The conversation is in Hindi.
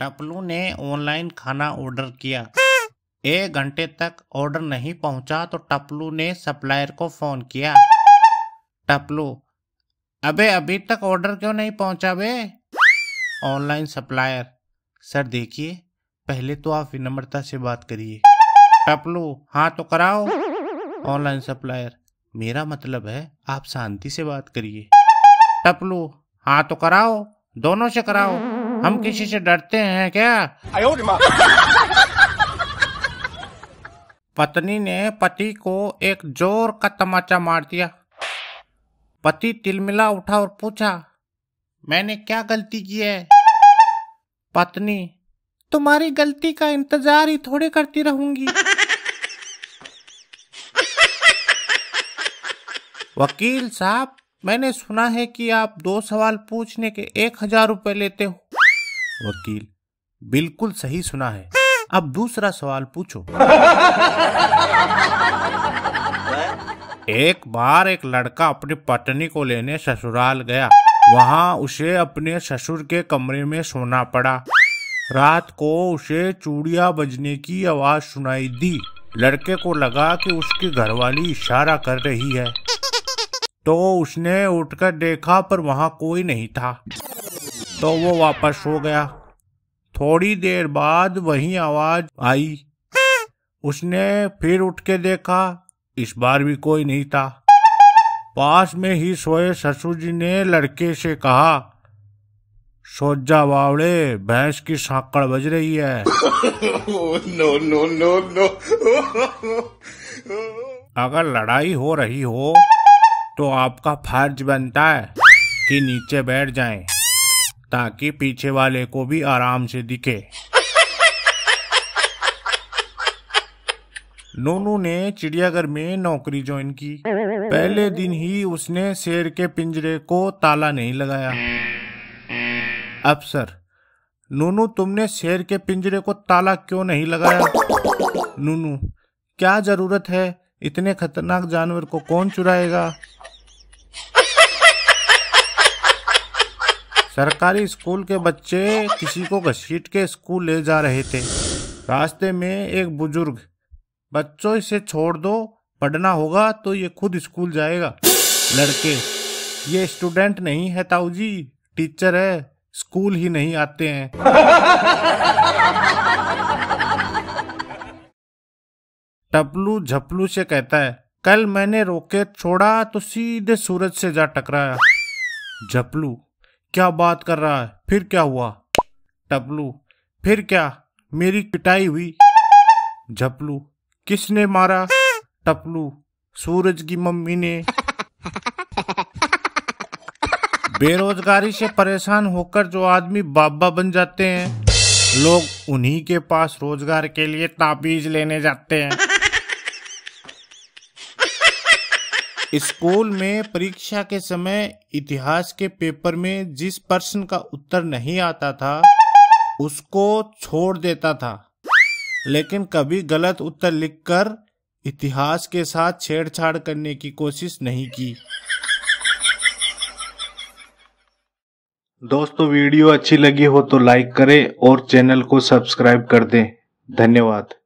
टपलू ने ऑनलाइन खाना ऑर्डर किया एक घंटे तक ऑर्डर नहीं पहुंचा तो टपलू ने सप्लायर को फोन किया टपलू अबे अभी तक ऑर्डर क्यों नहीं पहुंचा बे ऑनलाइन सप्लायर सर देखिए पहले तो आप विनम्रता से बात करिए टपलू हाँ तो कराओ ऑनलाइन सप्लायर मेरा मतलब है आप शांति से बात करिए टपलू हाँ तो कराओ दोनों से कराओ हम किसी से डरते हैं क्या पत्नी ने पति को एक जोर का तमाचा मार दिया पति तिलमिला उठा और पूछा मैंने क्या गलती की है पत्नी तुम्हारी गलती का इंतजार ही थोड़े करती रहूंगी वकील साहब मैंने सुना है कि आप दो सवाल पूछने के एक हजार रुपए लेते हो वकील बिल्कुल सही सुना है अब दूसरा सवाल पूछो एक बार एक लड़का अपनी पत्नी को लेने ससुराल गया वहाँ उसे अपने ससुर के कमरे में सोना पड़ा रात को उसे चूड़िया बजने की आवाज सुनाई दी लड़के को लगा कि उसकी घरवाली इशारा कर रही है तो उसने उठकर देखा पर वहाँ कोई नहीं था तो वो वापस सो गया थोड़ी देर बाद वही आवाज आई उसने फिर उठ के देखा इस बार भी कोई नहीं था पास में ही सोए ससुर जी ने लड़के से कहा सोजा बावड़े भैंस की साकड़ बज रही है नो नो नो नो अगर लड़ाई हो रही हो तो आपका फर्ज बनता है कि नीचे बैठ जाएं। ताकि पीछे वाले को भी आराम से दिखे नोनू ने चिड़ियाघर में नौकरी ज्वाइन की पहले दिन ही उसने शेर के पिंजरे को ताला नहीं लगाया अफसर नोनू तुमने शेर के पिंजरे को ताला क्यों नहीं लगाया नोनू क्या जरूरत है इतने खतरनाक जानवर को कौन चुराएगा सरकारी स्कूल के बच्चे किसी को घसीट के स्कूल ले जा रहे थे रास्ते में एक बुजुर्ग बच्चों इसे छोड़ दो पढ़ना होगा तो ये खुद स्कूल जाएगा लड़के ये स्टूडेंट नहीं है ताऊ जी टीचर है स्कूल ही नहीं आते हैं टपलू झपलू से कहता है कल मैंने रोके छोड़ा तो सीधे सूरज से जा टकराया झपलू क्या बात कर रहा है फिर क्या हुआ टपलू फिर क्या मेरी पिटाई हुई झपलू किसने मारा टपलू सूरज की मम्मी ने बेरोजगारी से परेशान होकर जो आदमी बाबा बन जाते हैं लोग उन्हीं के पास रोजगार के लिए ताबीज लेने जाते हैं स्कूल में परीक्षा के समय इतिहास के पेपर में जिस प्रश्न का उत्तर नहीं आता था उसको छोड़ देता था लेकिन कभी गलत उत्तर लिखकर इतिहास के साथ छेड़छाड़ करने की कोशिश नहीं की दोस्तों वीडियो अच्छी लगी हो तो लाइक करें और चैनल को सब्सक्राइब कर दें धन्यवाद